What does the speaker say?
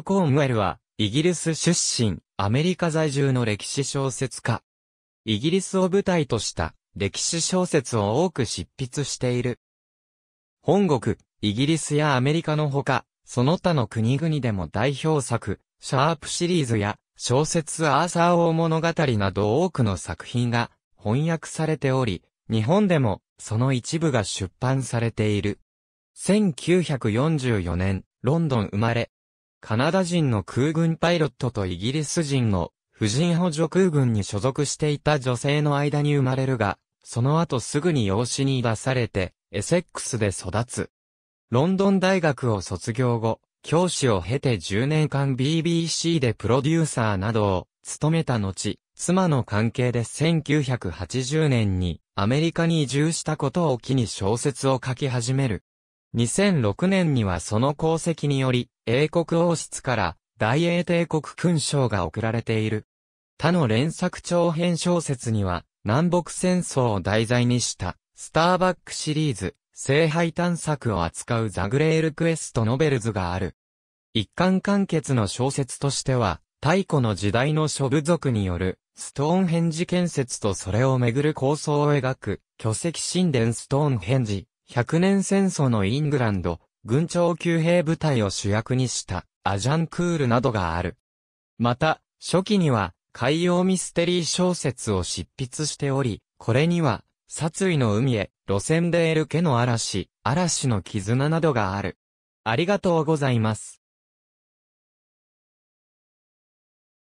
コーンウェルは、イギリス出身、アメリカ在住の歴史小説家。イギリスを舞台とした歴史小説を多く執筆している。本国、イギリスやアメリカのほか、その他の国々でも代表作、シャープシリーズや小説アーサー王物語など多くの作品が翻訳されており、日本でもその一部が出版されている。1944年、ロンドン生まれ、カナダ人の空軍パイロットとイギリス人の婦人補助空軍に所属していた女性の間に生まれるが、その後すぐに養子に出されて、エセックスで育つ。ロンドン大学を卒業後、教師を経て10年間 BBC でプロデューサーなどを務めた後、妻の関係で1980年にアメリカに移住したことを機に小説を書き始める。2006年にはその功績により、英国王室から大英帝国勲章が贈られている。他の連作長編小説には、南北戦争を題材にした、スターバックシリーズ、聖杯探索を扱うザグレールクエストノベルズがある。一貫完結の小説としては、太古の時代の諸部族による、ストーンヘンジ建設とそれをめぐる構想を描く、巨石神殿ストーンヘンジ、100年戦争のイングランド、軍長級兵部隊を主役にしたアジャンクールなどがある。また、初期には海洋ミステリー小説を執筆しており、これには、殺意の海へ、路線でエルケの嵐、嵐の絆などがある。ありがとうございます。